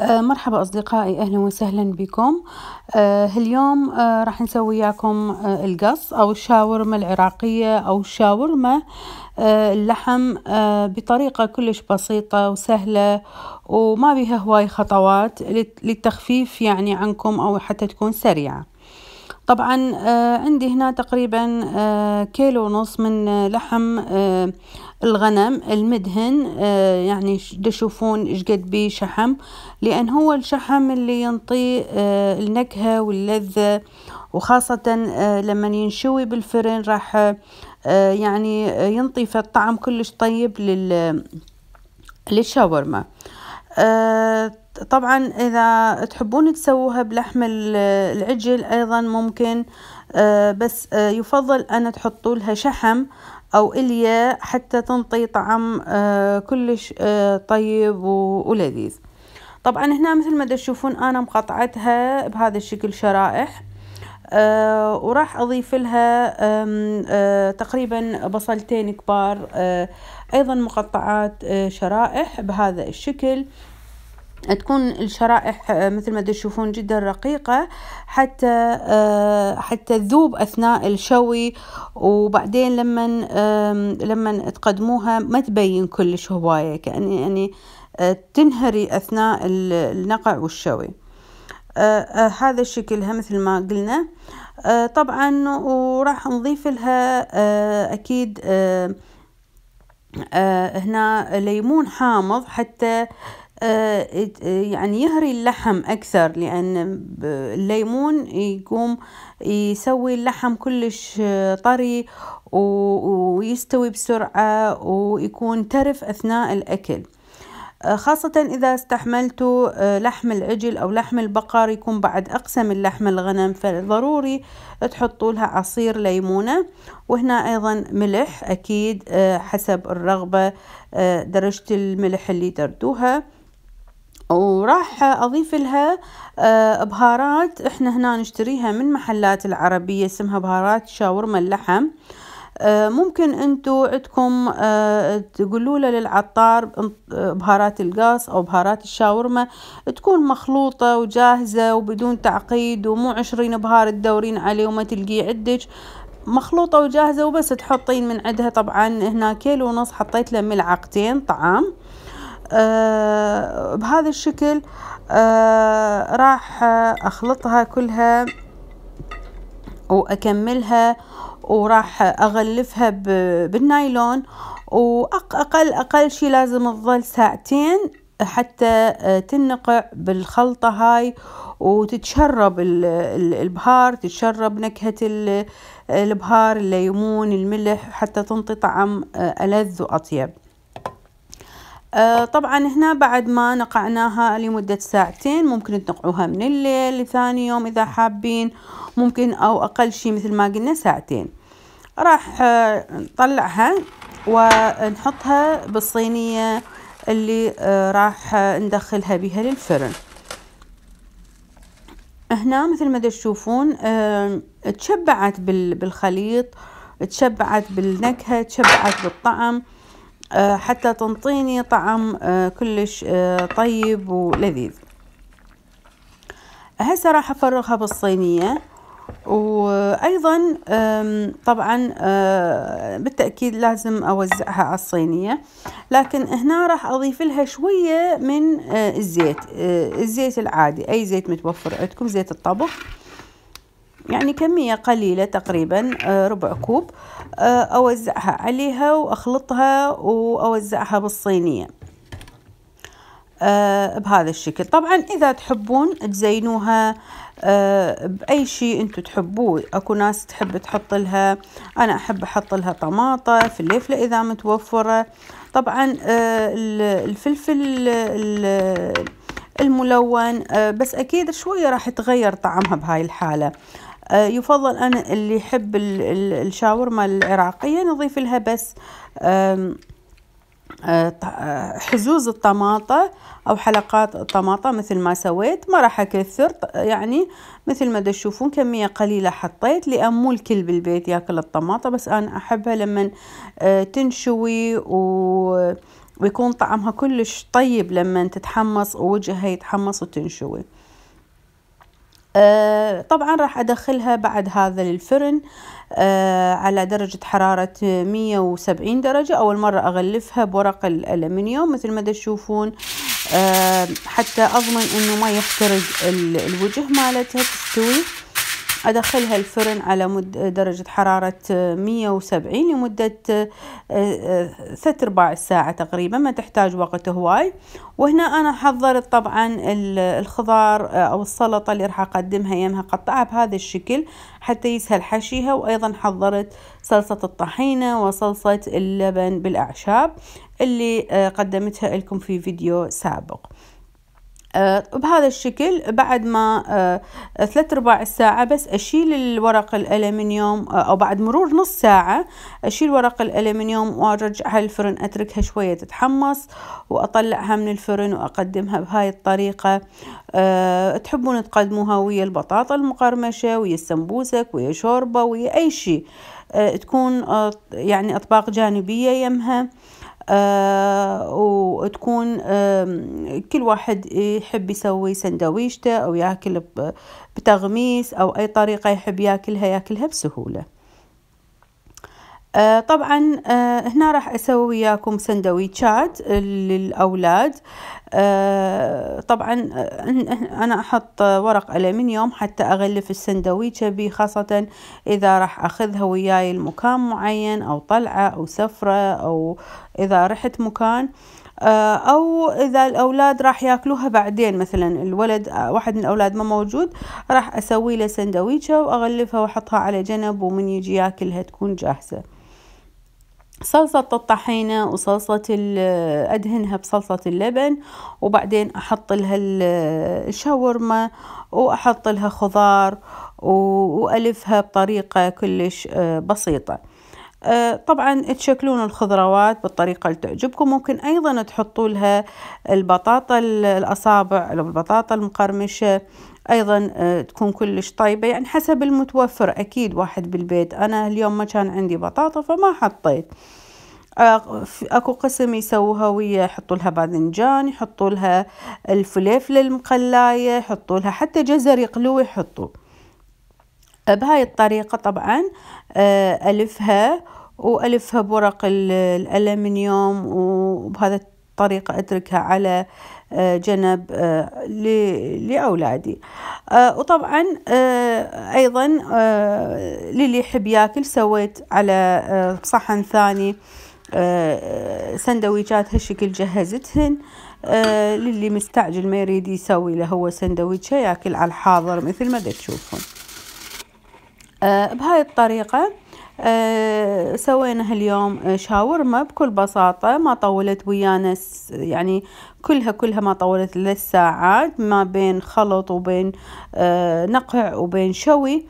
آه، مرحبا أصدقائي أهلا وسهلا بكم آه، اليوم آه، راح نسوي وياكم القص أو الشاورما العراقية أو الشاورما اللحم بطريقة كلش بسيطة وسهلة وما بها هواي خطوات للتخفيف يعني عنكم أو حتى تكون سريعة طبعا آه، عندي هنا تقريبا آه، كيلو ونص من آه، لحم الغنم المدهن يعني تشوفون ايش قد بيه شحم لان هو الشحم اللي ينطي النكهه واللذه وخاصه لما ينشوي بالفرن راح يعني ينطي في الطعم كلش طيب لل للشاورما آه، طبعا اذا تحبون تسووها بلحم العجل ايضا ممكن آه، بس آه، يفضل ان تحطوا لها شحم او اليه حتى تنطي طعم كلش طيب ولذيذ طبعا هنا مثل ما تشوفون انا مقطعتها بهذا الشكل شرائح آه وراح أضيف لها آه تقريبا بصلتين كبار آه أيضا مقطعات آه، شرائح بهذا الشكل تكون الشرائح آه، مثل ما تشوفون جدا رقيقة حتى آه، حتى تذوب أثناء الشوي وبعدين لما لما تقدموها ما تبين كلش هواية كأن يعني تنهري أثناء النقع والشوي. آه، آه، هذا شكلها مثل ما قلنا آه، طبعا وراح نضيف لها اكيد هنا ليمون حامض حتى يعني يهري اللحم أكثر لأن الليمون يقوم يسوي اللحم كلش طري ويستوي بسرعة ويكون ترف أثناء الأكل آه، خاصة إذا استحملت آه، لحم العجل أو لحم البقر يكون بعد أقسى من لحم الغنم فضروري تحطوا لها عصير ليمونة وهنا أيضا ملح أكيد آه، حسب الرغبة درجة الملح اللي تردوها وراح اضيف لها بهارات احنا هنا نشتريها من محلات العربية اسمها بهارات شاورما اللحم آه، ممكن انتو عندكم آه، تقولوا له للعطار آه، بهارات القاص او بهارات الشاورما تكون مخلوطة وجاهزة وبدون تعقيد ومو عشرين بهار تدورين عليه وما تلقيه عندك مخلوطة وجاهزة وبس تحطين من عندها طبعا هنا كيلو ونص حطيت له ملعقتين طعام بهذا الشكل راح اخلطها كلها واكملها وراح اغلفها بالنايلون واقل اقل شي لازم تظل ساعتين حتى آه، تنقع بالخلطة هاي وتتشرب البهار تتشرب نكهة البهار الليمون الملح حتى تنطي طعم آه، ألذ وأطيب آه، طبعا هنا بعد ما نقعناها لمدة ساعتين ممكن تنقعوها من الليل لثاني يوم إذا حابين ممكن أو أقل شي مثل ما قلنا ساعتين راح آه، نطلعها ونحطها بالصينية اللي آه، راح آه، ندخلها بها للفرن هنا مثل ما تشوفون تشبعت بالخليط تشبعت بالنكهة تشبعت بالطعم حتى تنطيني طعم كلش طيب ولذيذ هسه راح افرغها بالصينية وايضا طبعا بالتاكيد لازم اوزعها على الصينيه لكن هنا راح اضيف لها شويه من الزيت الزيت العادي اي زيت متوفر عندكم زيت الطبخ يعني كمية قليلة تقريبا ربع كوب أوزعها عليها وأخلطها وأوزعها بالصينية بهذا الشكل طبعا إذا تحبون تزينوها آه، باي شيء انتم تحبوه اكو ناس تحب تحط لها انا احب احط لها طماطه فليفله اذا متوفره طبعا آه، الفلفل الملون آه، بس اكيد شويه راح يتغير طعمها بهاي الحاله يفضل انا اللي يحب الشاورما العراقيه نضيف لها بس آه، آه، حزوز الطماطة أو حلقات الطماطة مثل ما سويت ما راح أكثر يعني مثل ما تشوفون كمية قليلة حطيت لأن مو الكل بالبيت ياكل الطماطة بس أنا أحبها لمن آه، تنشوي و ويكون طعمها كلش طيب لما تتحمص ووجهها يتحمص وتنشوي آه طبعا راح ادخلها بعد هذا للفرن آه على درجة حرارة 170 درجة اول مرة اغلفها بورق الالمنيوم مثل ما تشوفون آه حتى اضمن انه ما يحترق الوجه مالتها تستوي أدخلها الفرن على مد درجة حرارة 170 لمدة آه، آه، ثلاث أرباع الساعة تقريبا ما تحتاج وقت هواي وهنا أنا حضرت طبعا الخضار آه، أو السلطة اللي راح أقدمها يمها قطعها بهذا الشكل حتى يسهل حشيها وأيضا حضرت صلصة الطحينة وصلصة اللبن بالأعشاب اللي قدمتها لكم في فيديو سابق آه، بهذا الشكل بعد ما آه، ثلاث ارباع الساعة بس اشيل الورق الالمنيوم آه، او بعد مرور نص ساعة اشيل ورق الالمنيوم وارجعها الفرن اتركها شوية تتحمص واطلعها من الفرن واقدمها بهاي الطريقة تحبون تقدموها ويا البطاطا المقرمشة ويا السمبوسك ويا شوربة ويا اي شيء تكون يعني اطباق جانبية يمها آه وتكون آه كل واحد يحب يسوي سندويشته أو ياكل بتغميس أو أي طريقة يحب ياكلها ياكلها بسهولة آه طبعا آه هنا راح اسوي وياكم سندويتشات للاولاد آه، طبعا آه، انا احط ورق الومنيوم حتى اغلف السندويشه بي خاصه اذا راح اخذها وياي لمكان معين او طلعه او سفره او اذا رحت مكان آه، او اذا الاولاد راح ياكلوها بعدين مثلا الولد واحد من الاولاد ما موجود راح اسوي له سندويشه واغلفها واحطها على جنب ومن يجي ياكلها تكون جاهزه صلصة الطحينة وصلصة أدهنها بصلصة اللبن وبعدين أحط لها الشاورما وأحط لها خضار وألفها بطريقة كلش آه، بسيطة آه، طبعا تشكلون الخضروات بالطريقة اللي تعجبكم ممكن أيضا تحطوا لها البطاطا الأصابع أو البطاطا المقرمشة أيضا آه، تكون كلش طيبة يعني حسب المتوفر أكيد واحد بالبيت أنا اليوم ما كان عندي بطاطا فما حطيت آه، اكو قسم يسووها ويا يحطوا لها باذنجان يحطوا لها الفليفله المقلايه يحطوا لها حتى جزر يقلوه يحطوا بهاي الطريقه طبعا آه، الفها والفها بورق الالمنيوم وبهذا الطريقه اتركها على آه، جنب آه، لأولادي آه، وطبعا أيضا للي يحب ياكل سويت على صحن ثاني سندويشات هالشكل جهزتهن للي مستعجل ما يريد يسوي له هو سندويشة ياكل على الحاضر مثل ما تشوفون بهاي الطريقة آه، سوينا هاليوم شاورما بكل بساطة ما طولت ويانا يعني كلها كلها ما طولت للساعات ما بين خلط وبين آه، نقع وبين شوي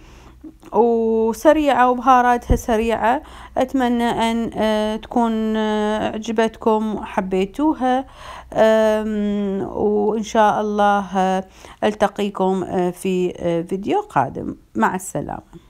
وسريعة وبهاراتها سريعة أتمنى أن آه، تكون عجبتكم وحبيتوها وإن شاء الله ألتقيكم في فيديو قادم مع السلامة